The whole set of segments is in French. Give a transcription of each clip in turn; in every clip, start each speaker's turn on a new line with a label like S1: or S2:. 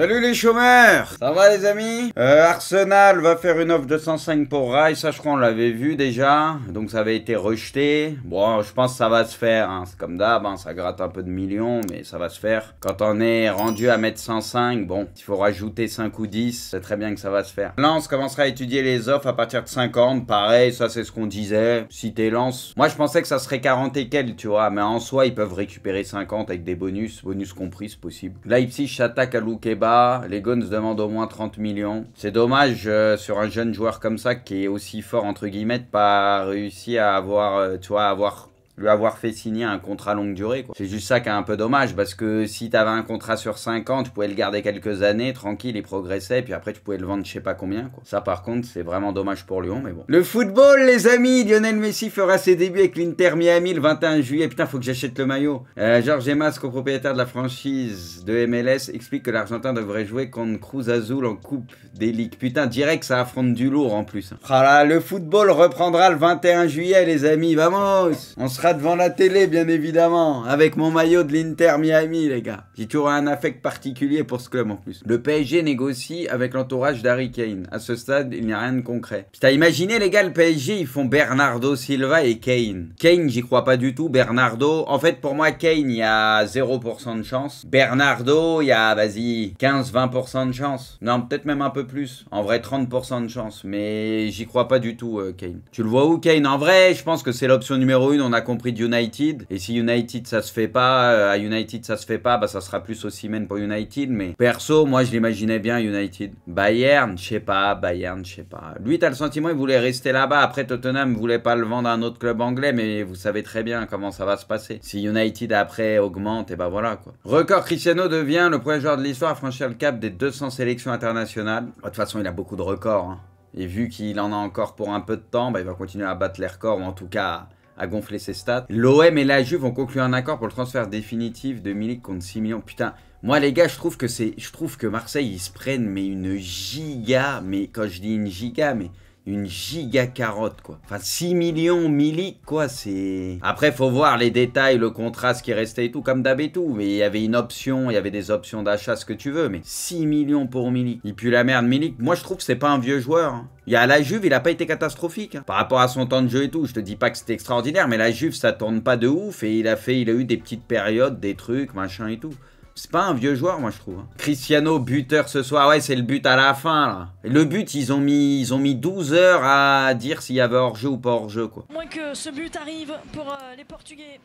S1: Salut les chômeurs Ça va les amis euh, Arsenal va faire une offre de 105 pour Rai, ça je crois on l'avait vu déjà, donc ça avait été rejeté. Bon, je pense que ça va se faire, hein. c'est comme d'hab, hein. ça gratte un peu de millions, mais ça va se faire. Quand on est rendu à mettre 105, bon, il faut rajouter 5 ou 10, c'est très bien que ça va se faire. Lance commencera à étudier les offres à partir de 50, pareil, ça c'est ce qu'on disait, si t'es Lance. Moi je pensais que ça serait 40 et quelques, tu vois, mais en soi ils peuvent récupérer 50 avec des bonus, bonus compris, c'est possible. Leipzig s'attaque à Loukeba les Guns demandent au moins 30 millions. C'est dommage euh, sur un jeune joueur comme ça qui est aussi fort, entre guillemets, pas réussi à avoir, euh, tu vois, à avoir lui avoir fait signer un contrat longue durée. C'est juste ça qui est un peu dommage, parce que si tu avais un contrat sur 5 ans, tu pouvais le garder quelques années, tranquille, il progressait, et puis après tu pouvais le vendre je sais pas combien. Quoi. Ça par contre, c'est vraiment dommage pour Lyon, mais bon. Le football, les amis, Lionel Messi fera ses débuts avec l'Inter Miami le 21 juillet. Putain, faut que j'achète le maillot. Euh, Georges Emas, copropriétaire de la franchise de MLS, explique que l'Argentin devrait jouer contre Cruz Azul en Coupe des Ligues. Putain, direct, ça affronte du lourd en plus. voilà hein. ah le football reprendra le 21 juillet, les amis, vamos On sera devant la télé, bien évidemment, avec mon maillot de l'Inter Miami, les gars. J'ai toujours un affect particulier pour ce club en plus. Le PSG négocie avec l'entourage d'Harry Kane. À ce stade, il n'y a rien de concret. Putain, imaginé les gars, le PSG, ils font Bernardo Silva et Kane. Kane, j'y crois pas du tout. Bernardo, en fait, pour moi, Kane, il y a 0% de chance. Bernardo, il y a, vas-y, 15-20% de chance. Non, peut-être même un peu plus. En vrai, 30% de chance. Mais j'y crois pas du tout, euh, Kane. Tu le vois où, Kane En vrai, je pense que c'est l'option numéro 1. On a compris de United, Et si United ça se fait pas, euh, à United ça se fait pas, bah ça sera plus aussi même pour United. Mais perso, moi je l'imaginais bien United. Bayern, je sais pas, Bayern, je sais pas. Lui, t'as le sentiment il voulait rester là-bas. Après Tottenham voulait pas le vendre à un autre club anglais, mais vous savez très bien comment ça va se passer. Si United après augmente, et bah voilà quoi. Record Cristiano devient le premier joueur de l'histoire à franchir le cap des 200 sélections internationales. Bah, de toute façon, il a beaucoup de records. Hein. Et vu qu'il en a encore pour un peu de temps, bah, il va continuer à battre les records, ou en tout cas à gonfler ses stats. L'OM et la Juve ont conclu un accord pour le transfert définitif de Milik contre 6 millions. Putain, moi les gars, je trouve que c'est, je trouve que Marseille ils se prennent mais une giga, mais quand je dis une giga, mais une giga carotte, quoi. Enfin, 6 millions Milik, quoi, c'est... Après, faut voir les détails, le contraste qui restait et tout, comme d'hab et tout. Mais il y avait une option, il y avait des options d'achat, ce que tu veux, mais 6 millions pour Milik. Il pue la merde, Milik. Moi, je trouve que c'est pas un vieux joueur. Hein. Il y a la Juve, il a pas été catastrophique. Hein. Par rapport à son temps de jeu et tout, je te dis pas que c'était extraordinaire, mais la Juve, ça tourne pas de ouf, et il a fait, il a eu des petites périodes, des trucs, machin et tout. C'est pas un vieux joueur, moi, je trouve. Hein. Cristiano, buteur ce soir. Ouais, c'est le but à la fin, là. le but, ils ont mis, ils ont mis 12 heures à dire s'il y avait hors-jeu ou pas hors-jeu, quoi. Moins que ce but arrive pour euh, les Portugais.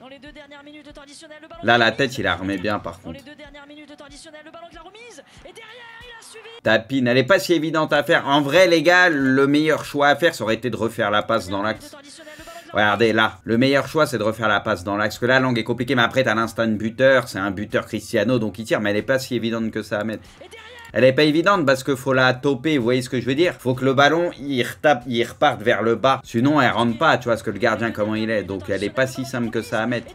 S1: Dans les deux dernières minutes de temps additionnel, le ballon Là, la tête, il a remis bien, par contre. Dans les deux dernières minutes de le ballon de la remise. Et derrière, il a suivi. Tapine, elle est pas si évidente à faire. En vrai, les gars, le meilleur choix à faire, ça aurait été de refaire la passe dans l'axe. Regardez là, le meilleur choix c'est de refaire la passe dans l'axe, que la langue est compliquée, mais après t'as l'instinct buteur, c'est un buteur Cristiano donc il tire, mais elle est pas si évidente que ça à mettre. Elle est pas évidente parce que faut la toper, vous voyez ce que je veux dire Faut que le ballon, il il reparte vers le bas. Sinon, elle rentre pas, tu vois, ce que le gardien, comment il est. Donc, elle est pas si simple que ça à mettre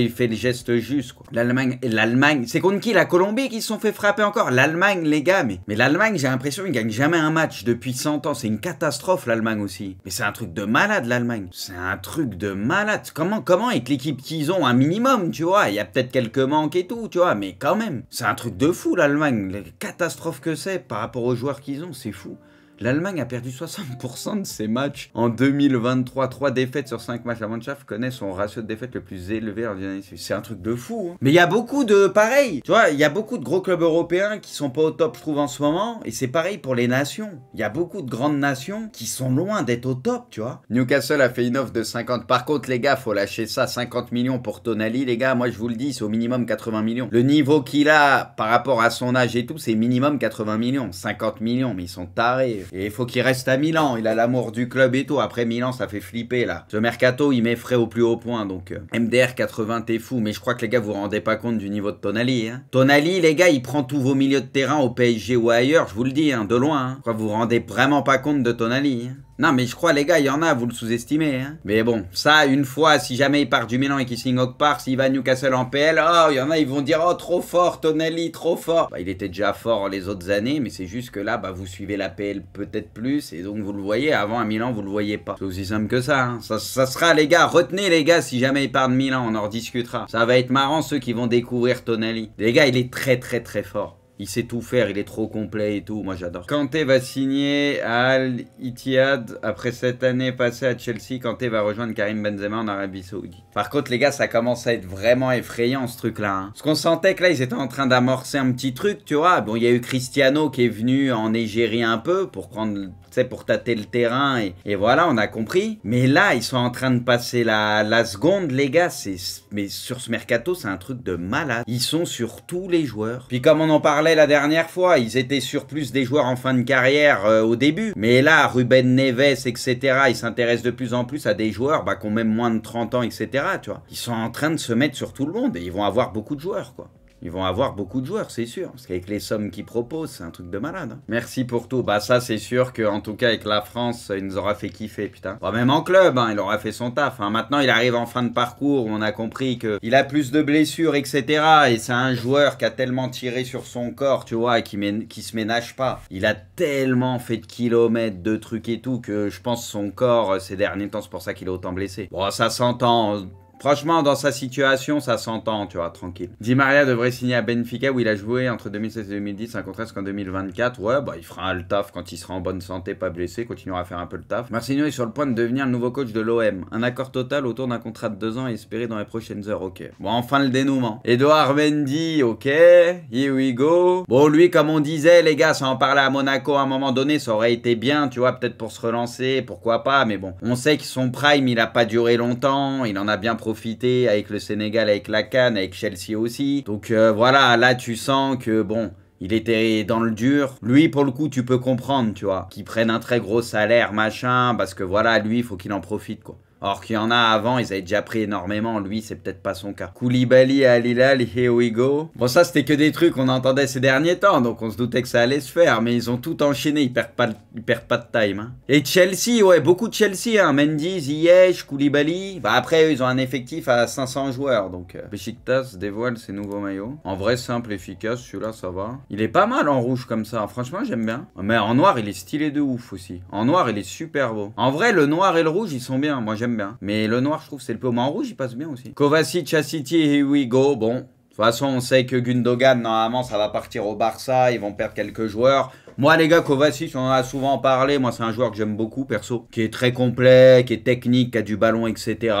S1: il fait le geste juste, quoi. L'Allemagne, l'Allemagne, c'est contre qui La Colombie qui se sont fait frapper encore L'Allemagne, les gars, mais, l'Allemagne, j'ai l'impression, ne gagnent jamais un match depuis 100 ans. C'est une catastrophe, l'Allemagne aussi. Mais c'est un truc de malade, l'Allemagne. C'est un truc de malade. Comment, comment, avec l'équipe qu'ils ont, un minimum, tu vois Il y a peut-être quelques manques et tout, tu vois, mais quand même. C'est un truc de fou, l'Allemagne. La catastrophe que c'est par rapport aux joueurs qu'ils ont, c'est fou. L'Allemagne a perdu 60% de ses matchs en 2023. 3 défaites sur 5 matchs. La Mannschaft connaît son ratio de défaites le plus élevé en C'est un truc de fou. Hein. Mais il y a beaucoup de pareil. Tu vois, il y a beaucoup de gros clubs européens qui sont pas au top, je trouve, en ce moment. Et c'est pareil pour les nations. Il y a beaucoup de grandes nations qui sont loin d'être au top, tu vois. Newcastle a fait une offre de 50. Par contre, les gars, faut lâcher ça. 50 millions pour Tonali, les gars. Moi, je vous le dis, c'est au minimum 80 millions. Le niveau qu'il a par rapport à son âge et tout, c'est minimum 80 millions. 50 millions, mais ils sont tarés. Et il faut qu'il reste à Milan. Il a l'amour du club et tout. Après Milan, ça fait flipper là. Ce mercato, il frais au plus haut point. Donc euh, MDR 80, est fou. Mais je crois que les gars, vous vous rendez pas compte du niveau de Tonali. Hein. Tonali, les gars, il prend tous vos milieux de terrain au PSG ou ailleurs. Je vous le dis, hein, de loin. Hein. vous vous rendez vraiment pas compte de Tonali. Hein. Non, mais je crois, les gars, il y en a, vous le sous-estimez. Hein. Mais bon, ça, une fois, si jamais il part du Milan et qu'il signe par, s'il va à Newcastle en PL, oh, il y en a, ils vont dire, oh, trop fort, Tonelli, trop fort. Bah, il était déjà fort les autres années, mais c'est juste que là, bah, vous suivez la PL peut-être plus, et donc vous le voyez. Avant, à Milan, vous le voyez pas. C'est aussi simple que ça, hein. ça. Ça sera, les gars, retenez, les gars, si jamais il part de Milan, on en rediscutera. Ça va être marrant, ceux qui vont découvrir Tonelli. Les gars, il est très, très, très fort il sait tout faire, il est trop complet et tout, moi j'adore. Kanté va signer à Al Ittihad après cette année passée à Chelsea, Kanté va rejoindre Karim Benzema en Arabie Saoudite. Par contre les gars, ça commence à être vraiment effrayant ce truc là. Hein. Ce qu'on sentait que là ils étaient en train d'amorcer un petit truc, tu vois. Bon, il y a eu Cristiano qui est venu en Égérie un peu pour prendre pour tâter le terrain. Et, voilà, on a compris. Mais là, ils sont en train de passer la, seconde, les gars. mais sur ce mercato, c'est un truc de malade. Ils sont sur tous les joueurs. Puis comme on en parlait la dernière fois, ils étaient sur plus des joueurs en fin de carrière euh, au début. Mais là, Ruben Neves, etc., ils s'intéressent de plus en plus à des joueurs bah, qui ont même moins de 30 ans, etc. Tu vois. Ils sont en train de se mettre sur tout le monde et ils vont avoir beaucoup de joueurs, quoi ils vont avoir beaucoup de joueurs, c'est sûr. Parce qu'avec les sommes qu'ils proposent, c'est un truc de malade. Hein. Merci pour tout. Bah ça, c'est sûr qu'en tout cas, avec la France, il nous aura fait kiffer, putain. Bah, même en club, hein, il aura fait son taf. Hein. Maintenant, il arrive en fin de parcours, où on a compris qu'il a plus de blessures, etc. Et c'est un joueur qui a tellement tiré sur son corps, tu vois, et qui, qui se ménage pas. Il a tellement fait de kilomètres, de trucs et tout, que je pense son corps, euh, ces derniers temps, c'est pour ça qu'il est autant blessé. Bon, ça s'entend Franchement, dans sa situation, ça s'entend, tu vois, tranquille. Di Maria devrait signer à Benfica où il a joué entre 2016 et 2010, un contrat qu'en 2024. Ouais, bah il fera le taf quand il sera en bonne santé, pas blessé, continuera à faire un peu le taf. Marcinho est sur le point de devenir le nouveau coach de l'OM. Un accord total autour d'un contrat de deux ans espéré dans les prochaines heures, ok. Bon, enfin le dénouement. Edouard Mendy, ok. Here we go. Bon, lui, comme on disait, les gars, ça en parlait à Monaco à un moment donné, ça aurait été bien, tu vois, peut-être pour se relancer, pourquoi pas, mais bon. On sait que son prime, il a pas duré longtemps, il en a bien profité avec le Sénégal, avec la Cannes, avec Chelsea aussi. Donc euh, voilà, là tu sens que bon, il était dans le dur. Lui, pour le coup, tu peux comprendre, tu vois, qu'il prenne un très gros salaire, machin, parce que voilà, lui, il faut qu'il en profite, quoi. Or qu'il y en a avant, ils avaient déjà pris énormément. Lui, c'est peut-être pas son cas. Koulibaly à Lilal, here we go. Bon, ça, c'était que des trucs qu'on entendait ces derniers temps, donc on se doutait que ça allait se faire. Mais ils ont tout enchaîné, ils perdent pas, pas de time. Hein. Et Chelsea, ouais, beaucoup de Chelsea. Hein. Mendy, Ziyech, Koulibaly. Bah, après, ils ont un effectif à 500 joueurs. Donc, euh, Besiktas dévoile ses nouveaux maillots. En vrai, simple, efficace, celui-là, ça va. Il est pas mal en rouge comme ça. Franchement, j'aime bien. Mais en noir, il est stylé de ouf aussi. En noir, il est super beau. En vrai, le noir et le rouge, ils sont bien. Moi, j'aime bien. Mais le noir, je trouve, c'est le peu. Mais en rouge, il passe bien aussi. Kovacic à City, here we go. Bon, de toute façon, on sait que Gundogan, normalement, ça va partir au Barça. Ils vont perdre quelques joueurs. Moi, les gars, Kovacic, on en a souvent parlé. Moi, c'est un joueur que j'aime beaucoup, perso. Qui est très complet, qui est technique, qui a du ballon, etc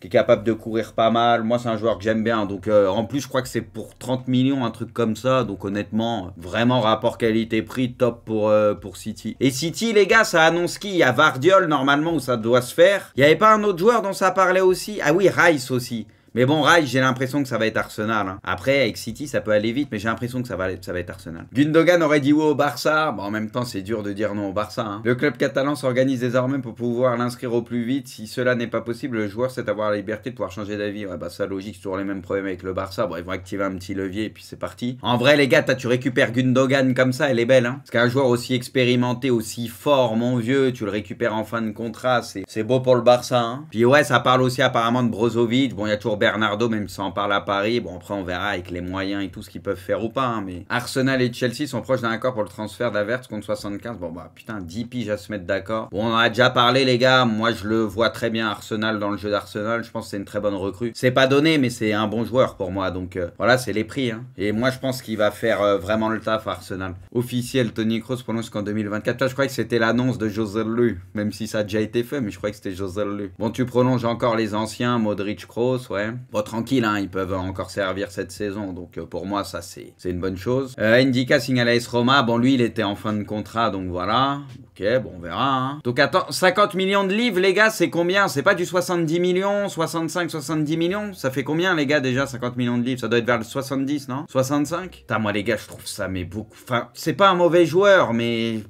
S1: qui est capable de courir pas mal. Moi, c'est un joueur que j'aime bien. Donc, euh, en plus, je crois que c'est pour 30 millions, un truc comme ça. Donc, honnêtement, vraiment rapport qualité-prix top pour, euh, pour City. Et City, les gars, ça annonce qui Il y a Vardiol, normalement, où ça doit se faire. Il n'y avait pas un autre joueur dont ça parlait aussi Ah oui, Rice aussi. Mais bon, Rai, j'ai l'impression que ça va être Arsenal. Hein. Après, avec City, ça peut aller vite, mais j'ai l'impression que ça va, être Arsenal. Gundogan aurait dit oui oh, au Barça. en même temps, c'est dur de dire non au Barça. Hein. Le club catalan s'organise désormais pour pouvoir l'inscrire au plus vite. Si cela n'est pas possible, le joueur sait avoir la liberté de pouvoir changer d'avis. Ouais, bah ça, logique, c'est toujours les mêmes problèmes avec le Barça. Bon, ils vont activer un petit levier et puis c'est parti. En vrai, les gars, tu récupères Gundogan comme ça, elle est belle. Hein. Parce qu'un joueur aussi expérimenté, aussi fort, mon vieux, tu le récupères en fin de contrat. C'est beau pour le Barça. Hein. Puis ouais, ça parle aussi apparemment de Brozovic. Bon, il y a toujours Bernardo, même ça en parle à Paris, bon, après, on verra avec les moyens et tout ce qu'ils peuvent faire ou pas. Hein, mais Arsenal et Chelsea sont proches d'un accord pour le transfert d'Averts contre 75. Bon, bah, putain, 10 piges à se mettre d'accord. Bon, on en a déjà parlé, les gars. Moi, je le vois très bien, Arsenal, dans le jeu d'Arsenal. Je pense c'est une très bonne recrue. C'est pas donné, mais c'est un bon joueur pour moi. Donc, euh, voilà, c'est les prix. Hein. Et moi, je pense qu'il va faire euh, vraiment le taf, Arsenal. Officiel, Tony Kroos prononce qu'en 2024. je crois que c'était l'annonce de José Lu, même si ça a déjà été fait, mais je crois que c'était José Lu. Bon, tu prolonges encore les anciens, Modric Kroos, ouais. Bon, tranquille, hein, ils peuvent encore servir cette saison, donc euh, pour moi, ça c'est une bonne chose. Euh, Indica signale Roma, bon lui il était en fin de contrat, donc voilà. Ok, bon, on verra. Hein. Donc attends, 50 millions de livres, les gars, c'est combien C'est pas du 70 millions, 65, 70 millions Ça fait combien, les gars, déjà, 50 millions de livres Ça doit être vers le 70, non 65 Putain, moi, les gars, je trouve ça, mais beaucoup... Enfin, c'est pas un mauvais joueur, mais...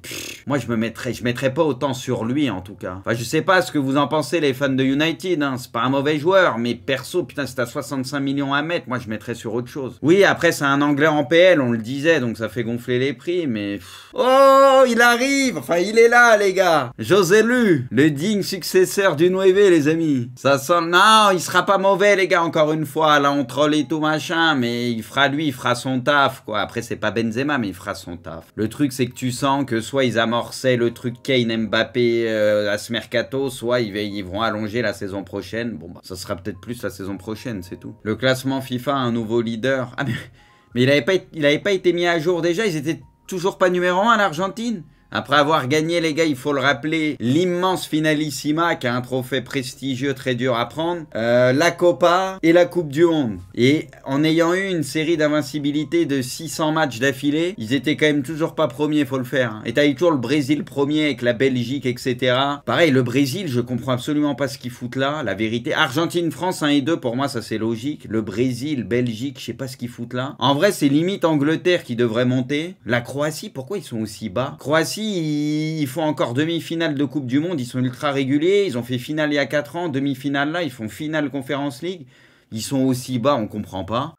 S1: moi, je me mettrais... Je mettrais pas autant sur lui, en tout cas. Enfin, je sais pas ce que vous en pensez, les fans de United, hein. C'est pas un mauvais joueur, mais perso, putain, c'est à 65 millions à mettre. Moi, je mettrais sur autre chose. Oui, après, c'est un Anglais en PL, on le disait, donc ça fait gonfler les prix, mais... Oh, il arrive Enfin, il là, les gars. José Lu, le digne successeur du Noévé, les amis. Ça sent... Non, il sera pas mauvais, les gars, encore une fois. Là, on troll et tout, machin. Mais il fera lui, il fera son taf, quoi. Après, c'est pas Benzema, mais il fera son taf. Le truc, c'est que tu sens que soit ils amorçaient le truc Kane, Mbappé à euh, ce mercato, soit ils, vont allonger la saison prochaine. Bon, bah, ça sera peut-être plus la saison prochaine, c'est tout. Le classement FIFA, un nouveau leader. Ah, mais... il n'avait pas, pas été mis à jour déjà, ils étaient toujours pas numéro 1 l'Argentine. Après avoir gagné, les gars, il faut le rappeler, l'immense finalissima, qui a un trophée prestigieux très dur à prendre, euh, la Copa et la Coupe du Monde. Et en ayant eu une série d'invincibilité de 600 matchs d'affilée, ils étaient quand même toujours pas premiers, faut le faire. Hein. Et t'as eu toujours le Brésil premier avec la Belgique, etc. Pareil, le Brésil, je comprends absolument pas ce qu'ils foutent là, la vérité. Argentine-France 1 et 2, pour moi, ça c'est logique. Le Brésil, Belgique, je sais pas ce qu'ils foutent là. En vrai, c'est limite Angleterre qui devrait monter. La Croatie, pourquoi ils sont aussi bas Croatie, ils font encore demi-finale de Coupe du Monde, ils sont ultra réguliers, ils ont fait finale il y a 4 ans, demi-finale là, ils font finale Conference League, ils sont aussi bas, on comprend pas.